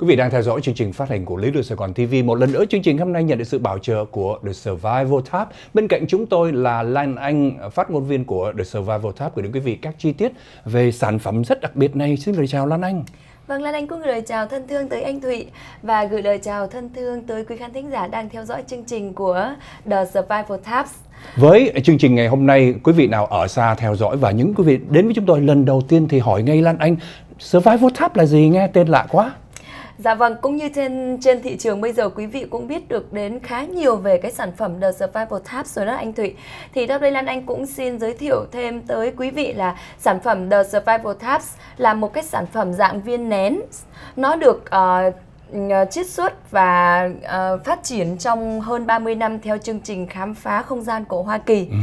Quý vị đang theo dõi chương trình phát hành của Lý Đường Sài Gòn TV. Một lần nữa, chương trình hôm nay nhận được sự bảo trợ của The Survival Tab. Bên cạnh chúng tôi là Lan Anh, phát ngôn viên của The Survival Tab, gửi đến quý vị các chi tiết về sản phẩm rất đặc biệt này. Xin lời chào Lan Anh. Vâng, Lan Anh cũng gửi lời chào thân thương tới anh Thụy và gửi lời chào thân thương tới quý khán thính giả đang theo dõi chương trình của The Survival Tabs. Với chương trình ngày hôm nay, quý vị nào ở xa theo dõi và những quý vị đến với chúng tôi lần đầu tiên thì hỏi ngay Lan Anh, Survival Tab là gì nghe tên lạ quá. Dạ vâng, cũng như trên trên thị trường bây giờ quý vị cũng biết được đến khá nhiều về cái sản phẩm The Survival Tab rồi đó anh Thụy. Thì Đáp đây Lan Anh cũng xin giới thiệu thêm tới quý vị là sản phẩm The Survival Tabs là một cái sản phẩm dạng viên nén. Nó được uh, Ờ, chiết xuất và uh, phát triển trong hơn 30 năm theo chương trình khám phá không gian của Hoa Kỳ. Ừ.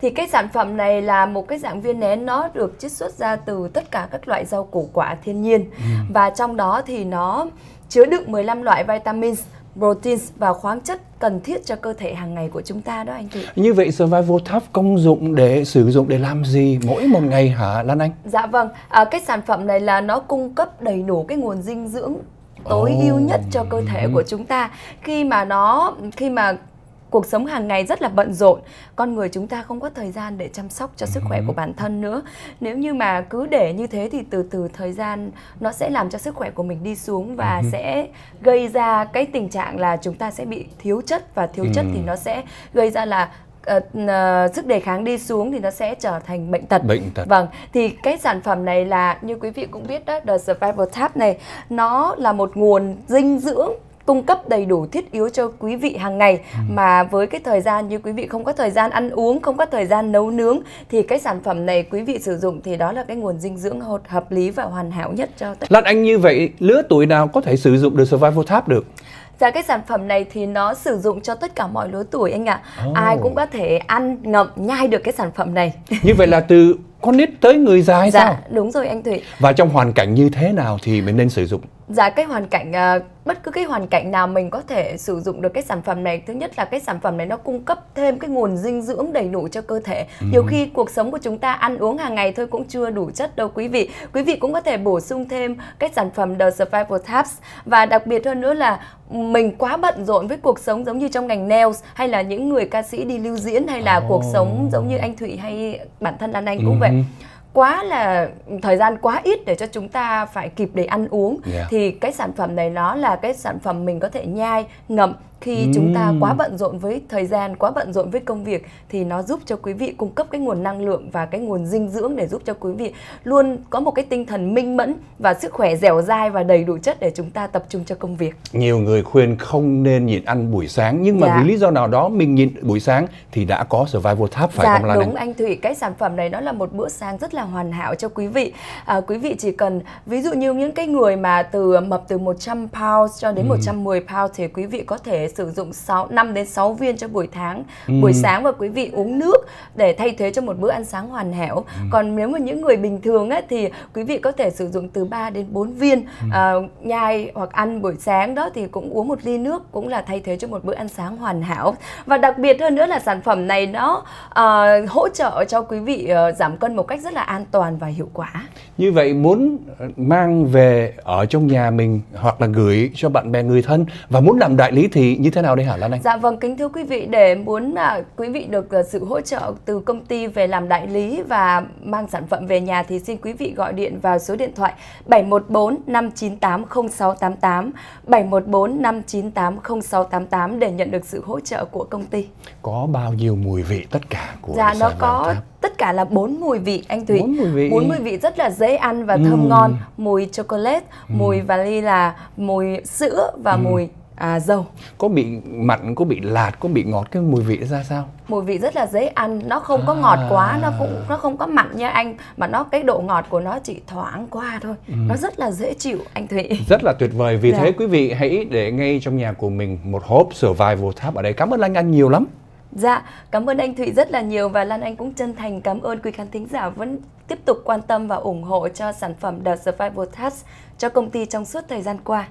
Thì cái sản phẩm này là một cái dạng viên nén nó được chiết xuất ra từ tất cả các loại rau củ quả thiên nhiên ừ. và trong đó thì nó chứa đựng 15 loại vitamins proteins và khoáng chất cần thiết cho cơ thể hàng ngày của chúng ta đó anh chị. Như vậy Survival Top công dụng để sử dụng để làm gì mỗi một ngày hả Lan Anh? Dạ vâng, à, cái sản phẩm này là nó cung cấp đầy đủ cái nguồn dinh dưỡng tối oh. ưu nhất cho cơ thể của chúng ta khi mà nó khi mà cuộc sống hàng ngày rất là bận rộn con người chúng ta không có thời gian để chăm sóc cho sức khỏe của ừ. bản thân nữa nếu như mà cứ để như thế thì từ từ thời gian nó sẽ làm cho sức khỏe của mình đi xuống và ừ sẽ gây ra cái tình trạng là chúng ta sẽ bị thiếu chất và thiếu ừ. chất thì nó sẽ gây ra là uh, sức đề kháng đi xuống thì nó sẽ trở thành bệnh tật. Bệnh tật. Vâng, thì cái sản phẩm này là như quý vị cũng biết đó, The Survival Tab này nó là một nguồn dinh dưỡng cung cấp đầy đủ thiết yếu cho quý vị hàng ngày ừ. mà với cái thời gian như quý vị không có thời gian ăn uống, không có thời gian nấu nướng thì cái sản phẩm này quý vị sử dụng thì đó là cái nguồn dinh dưỡng hợp, lý và hoàn hảo nhất cho tất cả. Lan Anh như vậy lứa tuổi nào có thể sử dụng được Survival Tab được? Dạ cái sản phẩm này thì nó sử dụng cho tất cả mọi lứa tuổi anh ạ. Oh. Ai cũng có thể ăn ngậm nhai được cái sản phẩm này. Như vậy là từ con nít tới người già hay dạ, sao? Dạ đúng rồi anh Thủy. Và trong hoàn cảnh như thế nào thì mình nên sử dụng? Dạ cái hoàn cảnh à, bất cứ cái hoàn cảnh nào mình có thể sử dụng được cái sản phẩm này. Thứ nhất là cái sản phẩm này nó cung cấp thêm cái nguồn dinh dưỡng đầy đủ cho cơ thể. Ừ. Nhiều khi cuộc sống của chúng ta ăn uống hàng ngày thôi cũng chưa đủ chất đâu quý vị. Quý vị cũng có thể bổ sung thêm cái sản phẩm The Survival Tabs và đặc biệt hơn nữa là mình quá bận rộn với cuộc sống giống như trong ngành nails hay là những người ca sĩ đi lưu diễn hay là oh. cuộc sống giống như anh thủy hay bản thân Lan Anh cũng ừ. vậy quá là thời gian quá ít để cho chúng ta phải kịp để ăn uống yeah. Dạ. thì cái sản phẩm này nó là cái sản phẩm mình có thể nhai ngậm khi ừ. chúng ta quá bận rộn với thời gian quá bận rộn với công việc thì nó giúp cho quý vị cung cấp cái nguồn năng lượng và cái nguồn dinh dưỡng để giúp cho quý vị luôn có một cái tinh thần minh mẫn và sức khỏe dẻo dai và đầy đủ chất để chúng ta tập trung cho công việc nhiều người khuyên không nên nhịn ăn buổi sáng nhưng mà dạ. vì lý do nào đó mình nhịn buổi sáng thì đã có survival tháp phải dạ, không Lan đúng này? anh Thủy cái sản phẩm này nó là một bữa sáng rất là hoàn hảo cho quý vị à, quý vị chỉ cần ví dụ như những cái người mà từ mập từ 100 pound cho đến ừ. 110 pound thì quý vị có thể sử dụng 6 5 đến 6 viên cho buổi tháng. Ừ. Buổi sáng và quý vị uống nước để thay thế cho một bữa ăn sáng hoàn hảo. Ừ. Còn nếu mà những người bình thường ấy thì quý vị có thể sử dụng từ 3 đến 4 viên ừ. à, nhai hoặc ăn buổi sáng đó thì cũng uống một ly nước cũng là thay thế cho một bữa ăn sáng hoàn hảo. Và đặc biệt hơn nữa là sản phẩm này nó à, hỗ trợ cho quý vị à, giảm cân một cách rất là an toàn và hiệu quả. Như vậy muốn mang về ở trong nhà mình hoặc là gửi cho bạn bè người thân và muốn làm đại lý thì như thế nào đây hả Lan Anh? Dạ vâng, kính thưa quý vị, để muốn à, quý vị được à, sự hỗ trợ từ công ty về làm đại lý và mang sản phẩm về nhà thì xin quý vị gọi điện vào số điện thoại 714 598 0688 714 598 0688 để nhận được sự hỗ trợ của công ty. Có bao nhiêu mùi vị tất cả của Dạ nó có tất cả là bốn mùi vị anh Thủy. Bốn mùi vị. Bốn mùi vị rất là dễ ăn và thơm ừ. ngon, mùi chocolate, ừ. mùi vani là mùi sữa và ừ. mùi à, dầu có bị mặn có bị lạt có bị ngọt cái mùi vị ra sao mùi vị rất là dễ ăn nó không à. có ngọt à. quá nó cũng nó không có mặn như anh mà nó cái độ ngọt của nó chỉ thoáng qua thôi ừ. nó rất là dễ chịu anh thụy rất là tuyệt vời vì dạ. thế quý vị hãy để ngay trong nhà của mình một hộp survival tháp ở đây cảm ơn anh ăn nhiều lắm Dạ, cảm ơn anh Thụy rất là nhiều và Lan Anh cũng chân thành cảm ơn quý khán thính giả vẫn tiếp tục quan tâm và ủng hộ cho sản phẩm The Survival Task cho công ty trong suốt thời gian qua.